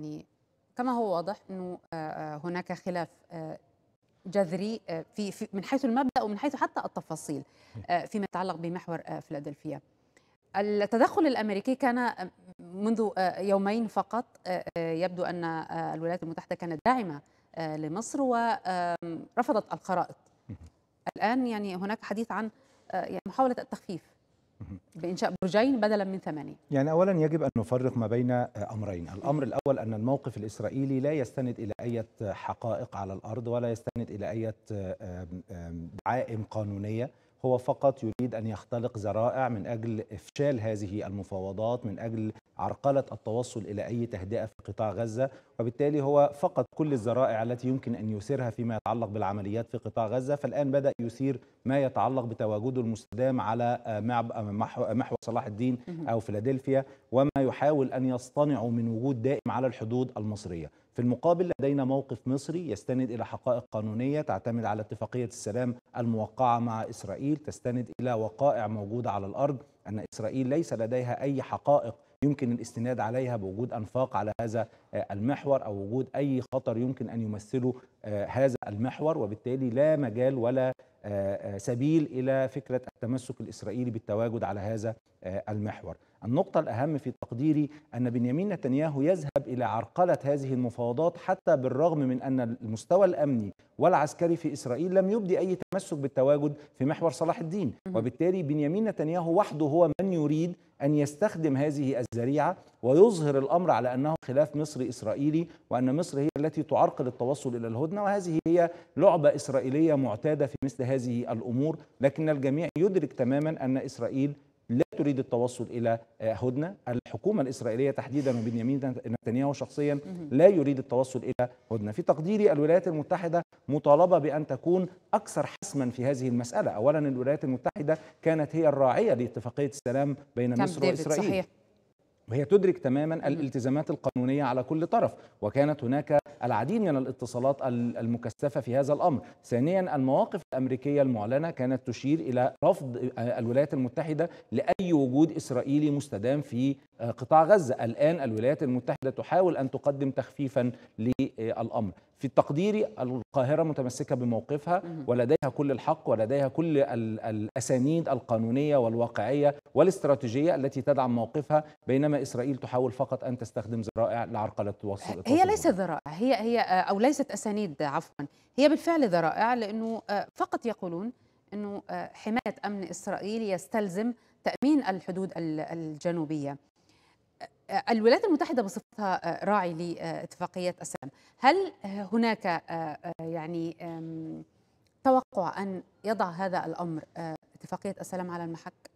يعني كما هو واضح انه آه، آه، هناك خلاف آه، جذري في, من حيث المبدا ومن حيث حتى التفاصيل فيما يتعلق بمحور فيلادلفيا. التدخل الامريكي كان منذ يومين فقط يبدو ان الولايات المتحده كانت داعمه لمصر ورفضت الخرائط. الان يعني هناك حديث عن يعني محاوله التخفيف بإنشاء برجين بدلا من ثمانية يعني أولا يجب أن نفرق ما بين أمرين الأمر الأول أن الموقف الإسرائيلي لا يستند إلى أي حقائق على الأرض ولا يستند إلى أي دعائم قانونية هو فقط يريد أن يختلق ذرائع من أجل إفشال هذه المفاوضات من أجل عرقلة التوصل إلى أي تهدئة في قطاع غزة وبالتالي هو فقط كل الذرائع التي يمكن أن يثيرها فيما يتعلق بالعمليات في قطاع غزة فالآن بدأ يثير ما يتعلق بتواجده المستدام على محور صلاح الدين أو فيلادلفيا وما يحاول أن يصطنعه من وجود دائم على الحدود المصرية في المقابل لدينا موقف مصري يستند إلى حقائق قانونية تعتمد على اتفاقية السلام الموقعة مع إسرائيل تستند إلى وقائع موجودة على الأرض أن إسرائيل ليس لديها أي حقائق يمكن الاستناد عليها بوجود أنفاق على هذا آه، المحور أو وجود أي خطر يمكن أن يمثله آه، هذا المحور وبالتالي لا مجال ولا آه، آه، سبيل الى فكره التمسك الاسرائيلي بالتواجد على هذا المحور. النقطة الأهم في تقديري أن بنيامين نتنياهو يذهب إلى عرقلة هذه المفاوضات حتى بالرغم من أن المستوى الأمني والعسكري في إسرائيل لم يبدي أي تمسك بالتواجد في محور صلاح الدين وبالتالي بنيامين نتنياهو وحده هو من يريد أن يستخدم هذه الذريعة ويظهر الأمر على أنه خلاف مصري إسرائيلي وأن مصر هي التي تعرقل التوصل إلى الهدنة وهذه هي لعبة إسرائيلية معتادة في مثل هذه الأمور لكن الجميع يدرك تماما أن إسرائيل تريد التوصل إلى آه، هدنة الحكومة الإسرائيلية تحديدا وبنيامين نتنياهو شخصيا لا يريد التوصل إلى هدنة في تقديري الولايات المتحدة مطالبة بأن تكون أكثر حسما في هذه المسألة أولا الولايات المتحدة كانت هي الراعية لاتفاقية السلام بين مصر وإسرائيل صحيح. وهي تدرك تماما الالتزامات القانونية على كل طرف وكانت هناك العديد من الاتصالات المكثفة في هذا الأمر ثانيا المواقف الأمريكية المعلنة كانت تشير إلى رفض الولايات المتحدة لأي وجود إسرائيلي مستدام في آه، قطاع غزة الآن الولايات المتحدة تحاول أن تقدم تخفيفا للأمر في تقديري القاهرة متمسكة بموقفها ولديها كل الحق ولديها كل الأسانيد القانونية والواقعية والاستراتيجية التي تدعم موقفها بينما إسرائيل تحاول فقط أن تستخدم ذرائع لعرقلة توصل هي ليست ذرائع هي هي أو ليست أسانيد عفوا هي بالفعل ذرائع لأنه آه، فقط يقولون أنه آه، حماية أمن إسرائيل يستلزم تأمين الحدود الجنوبية الولايات المتحدة بصفتها آه، راعي لاتفاقية السلام هل آه، هناك آه، يعني توقع أن يضع هذا الأمر اتفاقية السلام على المحك؟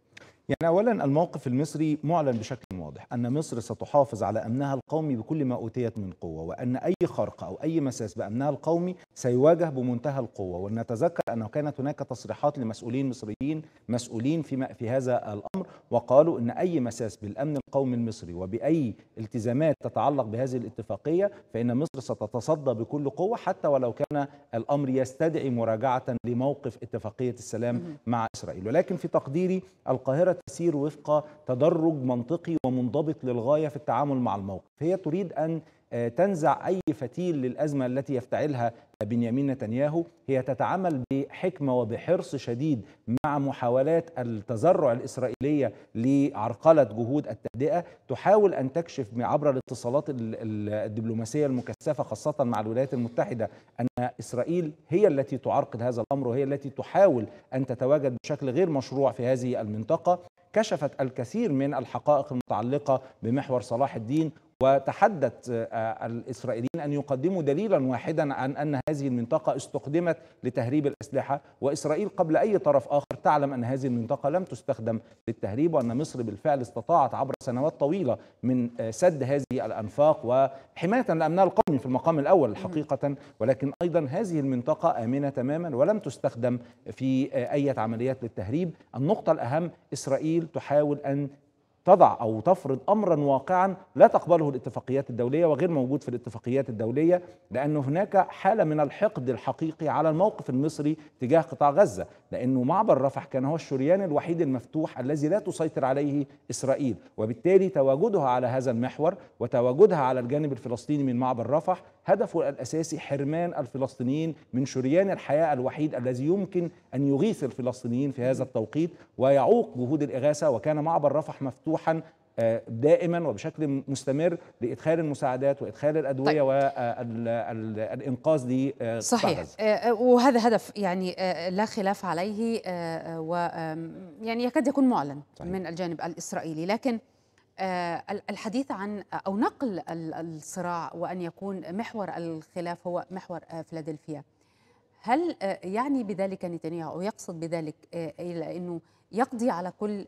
يعني أولا الموقف المصري معلن بشكل واضح أن مصر ستحافظ على أمنها القومي بكل ما أوتيت من قوة وأن أي خرق أو أي مساس بأمنها القومي سيواجه بمنتهى القوة ولنتذكر أنه كانت هناك تصريحات لمسؤولين مصريين مسؤولين في, في هذا الأمر وقالوا أن أي مساس بالأمن القومي المصري وبأي التزامات تتعلق بهذه الاتفاقية فإن مصر ستتصدى بكل قوة حتى ولو كان الأمر يستدعي مراجعة لموقف اتفاقية السلام مع إسرائيل ولكن في تقديري القاهرة تسير وفق تدرج منطقي ومنضبط للغايه في التعامل مع الموقف هي تريد ان آه، تنزع أي فتيل للأزمة التي يفتعلها بنيامين نتنياهو هي تتعامل بحكمة وبحرص شديد مع محاولات التزرع الإسرائيلية لعرقلة جهود التهدئة تحاول أن تكشف عبر الاتصالات الدبلوماسية المكثفة خاصة مع الولايات المتحدة أن إسرائيل هي التي تعرقل هذا الأمر وهي التي تحاول أن تتواجد بشكل غير مشروع في هذه المنطقة كشفت الكثير من الحقائق المتعلقة بمحور صلاح الدين وتحدث آه، آه، الإسرائيليين أن يقدموا دليلا واحدا عن أن هذه المنطقة استخدمت لتهريب الأسلحة وإسرائيل قبل أي طرف آخر تعلم أن هذه المنطقة لم تستخدم للتهريب وأن مصر بالفعل استطاعت عبر سنوات طويلة من آه، سد هذه الأنفاق وحماية لأمنها القومي في المقام الأول حقيقة ولكن أيضا هذه المنطقة آمنة تماما ولم تستخدم في أي عمليات للتهريب النقطة الأهم إسرائيل تحاول أن تضع او تفرض امرا واقعا لا تقبله الاتفاقيات الدوليه وغير موجود في الاتفاقيات الدوليه لانه هناك حاله من الحقد الحقيقي على الموقف المصري تجاه قطاع غزه لانه معبر رفح كان هو الشريان الوحيد المفتوح الذي لا تسيطر عليه اسرائيل وبالتالي تواجدها على هذا المحور وتواجدها على الجانب الفلسطيني من معبر رفح هدفه الاساسي حرمان الفلسطينيين من شريان الحياه الوحيد الذي يمكن ان يغيث الفلسطينيين في هذا التوقيت ويعوق جهود الاغاثه وكان معبر رفح مفتوح مفتوحا آه، دائما وبشكل مستمر لادخال المساعدات وادخال الادويه طيب. والانقاذ آه، ل آه، صحيح وهذا هدف يعني لا خلاف عليه و يعني يكاد يكون معلن صحيح. من الجانب الاسرائيلي لكن الحديث عن او نقل الصراع وان يكون محور الخلاف هو محور فيلادلفيا هل يعني بذلك نتنياهو او يقصد بذلك الى انه يقضي على كل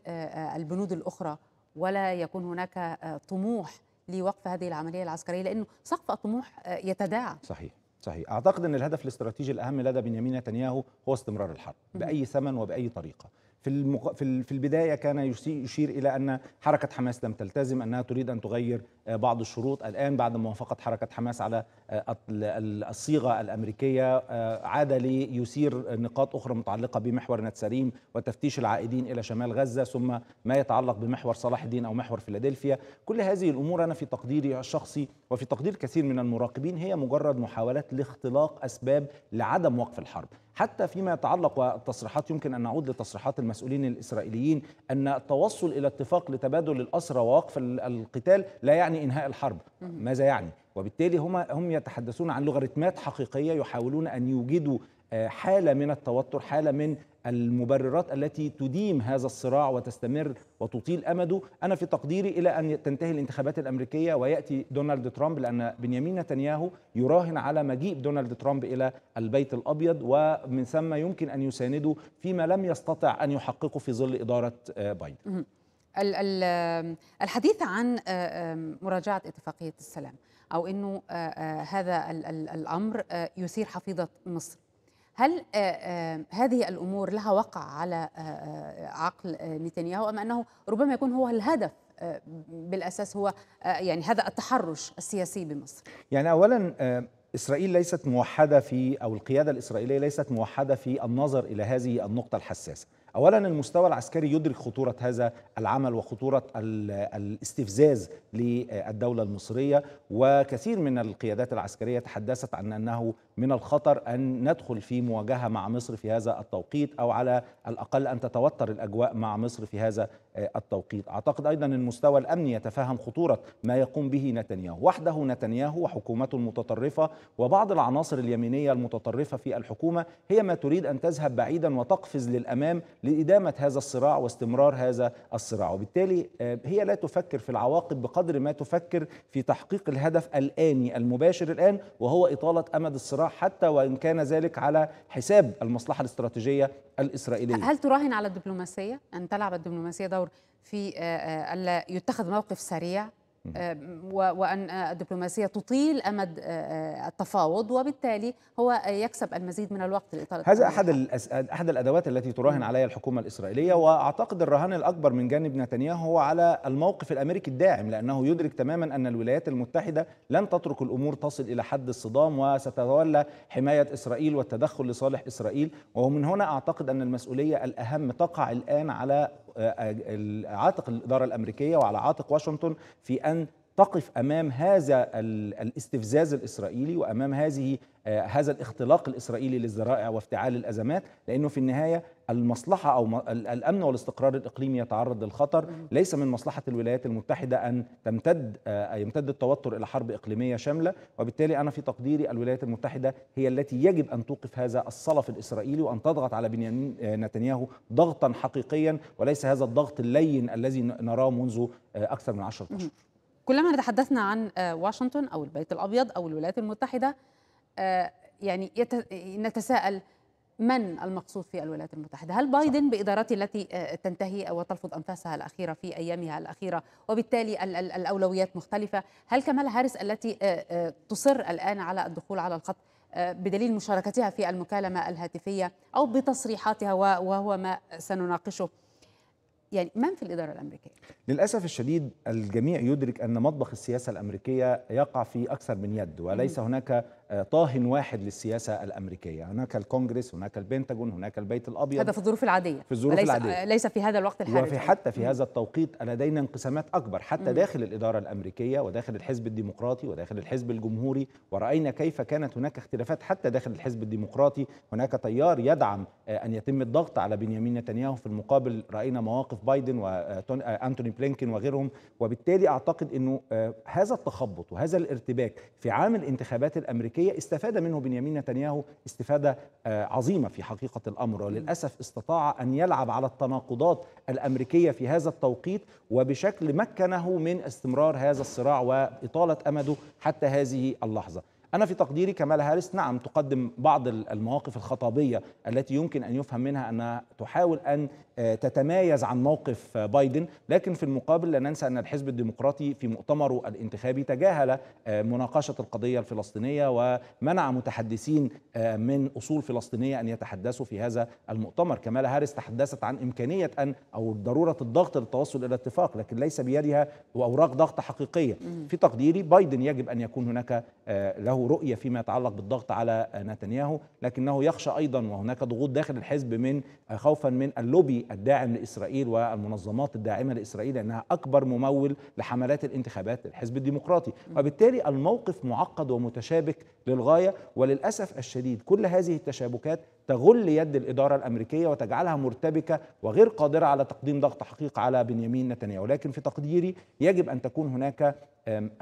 البنود الاخرى ولا يكون هناك آه، طموح لوقف هذه العمليه العسكريه لانه سقف الطموح آه، يتداعى صحيح صحيح اعتقد ان الهدف الاستراتيجي الاهم لدى بنيامين نتنياهو هو استمرار الحرب باي ثمن وباي طريقه في المق... في البدايه كان يشير الى ان حركه حماس لم تلتزم انها تريد ان تغير آه، بعض الشروط الان بعد موافقه حركه حماس على آه، الصيغه الامريكيه آه، عاد ليثير نقاط اخرى متعلقه بمحور نتسريم وتفتيش العائدين الى شمال غزه ثم ما يتعلق بمحور صلاح الدين او محور فيلادلفيا كل هذه الامور انا في تقديري الشخصي وفي تقدير كثير من المراقبين هي مجرد محاولات لاختلاق اسباب لعدم وقف الحرب حتى فيما يتعلق والتصريحات يمكن أن نعود لتصريحات المسؤولين الإسرائيليين أن التوصل إلى اتفاق لتبادل الأسرى ووقف القتال لا يعني إنهاء الحرب ماذا يعني؟ وبالتالي هم هم يتحدثون عن لوغاريتمات حقيقيه يحاولون ان يوجدوا آه، حاله من التوتر حاله من المبررات التي تديم هذا الصراع وتستمر وتطيل امده انا في تقديري الى ان تنتهي الانتخابات الامريكيه وياتي دونالد ترامب لان بنيامين نتنياهو يراهن على مجيء دونالد ترامب الى البيت الابيض ومن ثم يمكن ان يسانده فيما لم يستطع ان يحققه في ظل اداره آه، بايدن الحديث عن آه، مراجعه اتفاقيه السلام او انه هذا الامر يثير حفيظه مصر هل آه، آه، هذه الامور لها وقع على آه، عقل نتنياهو ام انه ربما يكون هو الهدف بالاساس هو يعني هذا التحرش السياسي بمصر؟ يعني اولا اسرائيل ليست موحده في او القياده الاسرائيليه ليست موحده في النظر الى هذه النقطه الحساسه. اولا المستوى العسكري يدرك خطوره هذا العمل وخطوره الاستفزاز للدوله المصريه وكثير من القيادات العسكريه تحدثت عن انه من الخطر ان ندخل في مواجهه مع مصر في هذا التوقيت او على الاقل ان تتوتر الاجواء مع مصر في هذا آه، التوقيت اعتقد ايضا المستوى الامني يتفهم خطوره ما يقوم به نتنياهو وحده نتنياهو وحكومته المتطرفه وبعض العناصر اليمينيه المتطرفه في الحكومه هي ما تريد ان تذهب بعيدا وتقفز للامام لإدامة هذا الصراع واستمرار هذا الصراع وبالتالي آه، هي لا تفكر في العواقب بقدر ما تفكر في تحقيق الهدف الآني المباشر الآن وهو إطالة أمد الصراع حتى وإن كان ذلك على حساب المصلحة الاستراتيجية الإسرائيلية هل تراهن على الدبلوماسية أن تلعب الدبلوماسية دور في آه، آه، ألا يتخذ موقف سريع آه، وأن الدبلوماسية تطيل أمد آه، آه، التفاوض وبالتالي هو يكسب المزيد من الوقت لإطالة هذا أحد أحد الأدوات التي تراهن عليها الحكومة الإسرائيلية وأعتقد الرهان الأكبر من جانب نتنياهو هو على الموقف الأمريكي الداعم لأنه يدرك تماما أن الولايات المتحدة لن تترك الأمور تصل إلى حد الصدام وستتولى حماية إسرائيل والتدخل لصالح إسرائيل ومن هنا أعتقد أن المسؤولية الأهم تقع الآن على آه، آه، عاتق الاداره الامريكيه وعلى عاتق واشنطن في ان تقف امام هذا الاستفزاز الاسرائيلي وامام هذه آه، هذا الاختلاق الاسرائيلي للذرائع وافتعال الازمات لانه في النهايه المصلحه او الامن والاستقرار الاقليمي يتعرض للخطر ليس من مصلحه الولايات المتحده ان تمتد آه، يمتد التوتر الى حرب اقليميه شامله وبالتالي انا في تقديري الولايات المتحده هي التي يجب ان توقف هذا الصلف الاسرائيلي وان تضغط على بنيامين آه، نتنياهو ضغطا حقيقيا وليس هذا الضغط اللين الذي نراه منذ اكثر من 10 اشهر كلما تحدثنا عن آه، واشنطن او البيت الابيض او الولايات المتحده آه، يعني نتساءل من المقصود في الولايات المتحده؟ هل بايدن صح. بادارته التي آه، تنتهي وتلفظ انفاسها الاخيره في ايامها الاخيره وبالتالي الاولويات مختلفه، هل كمال هارس التي تصر الان على الدخول على الخط بدليل مشاركتها في المكالمه الهاتفيه او بتصريحاتها وهو ما سنناقشه يعني من في الاداره الامريكيه؟ للاسف الشديد الجميع يدرك ان مطبخ السياسه الامريكيه يقع في اكثر من يد وليس هناك آه، طاه واحد للسياسه الامريكيه، هناك الكونجرس، هناك البنتاجون، هناك البيت الابيض هذا في الظروف العاديه في الظروف وليس العاديه ليس في هذا الوقت الحالي وفي حتى في هذا التوقيت لدينا انقسامات اكبر حتى داخل الاداره الامريكيه وداخل الحزب الديمقراطي وداخل الحزب الجمهوري ورأينا كيف كانت هناك اختلافات حتى داخل الحزب الديمقراطي، هناك تيار يدعم آه، ان يتم الضغط على بنيامين نتنياهو في المقابل رأينا مواقف موقف بايدن وانتوني بلينكن وغيرهم وبالتالي اعتقد انه آه، هذا التخبط وهذا الارتباك في عام الانتخابات الامريكيه استفاد منه بنيامين نتنياهو استفاده آه، عظيمه في حقيقه الامر وللاسف استطاع ان يلعب على التناقضات الامريكيه في هذا التوقيت وبشكل مكنه من استمرار هذا الصراع واطاله امده حتى هذه اللحظه أنا في تقديري كمالا هاريس نعم تقدم بعض المواقف الخطابية التي يمكن أن يفهم منها أنها تحاول أن آه، تتمايز عن موقف آه، بايدن لكن في المقابل لا ننسى أن الحزب الديمقراطي في مؤتمره الانتخابي تجاهل آه، مناقشة القضية الفلسطينية ومنع متحدثين من أصول فلسطينية أن يتحدثوا في هذا المؤتمر كمالا هاريس تحدثت عن إمكانية أن أو ضرورة الضغط للتوصل إلى اتفاق لكن ليس بيدها أوراق ضغط حقيقية في تقديري بايدن يجب أن يكون هناك له له رؤية فيما يتعلق بالضغط على نتنياهو لكنه يخشى أيضا وهناك ضغوط داخل الحزب من خوفا من اللوبي الداعم لإسرائيل والمنظمات الداعمة لإسرائيل لأنها أكبر ممول لحملات الانتخابات للحزب الديمقراطي وبالتالي الموقف معقد ومتشابك للغاية وللأسف الشديد كل هذه التشابكات تغل يد الإدارة الأمريكية وتجعلها مرتبكة وغير قادرة على تقديم ضغط حقيقي على بنيامين نتنياهو لكن في تقديري يجب أن تكون هناك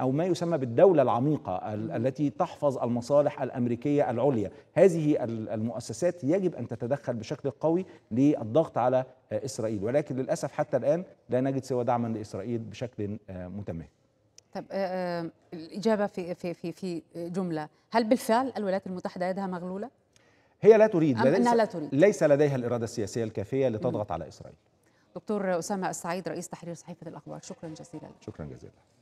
أو ما يسمى بالدولة العميقة التي تحفظ المصالح الأمريكية العليا هذه المؤسسات يجب أن تتدخل بشكل قوي للضغط على آه، إسرائيل ولكن للأسف حتى الآن لا نجد سوى دعما لإسرائيل بشكل آه، متمه طب آه، الإجابة في, في, في, في جملة هل بالفعل الولايات المتحدة يدها مغلولة؟ هي لا تريد أم أنها لا تريد ليس لديها الإرادة السياسية الكافية لتضغط على إسرائيل دكتور أسامة السعيد رئيس تحرير صحيفة الأخبار شكرا جزيلا شكرا جزيلا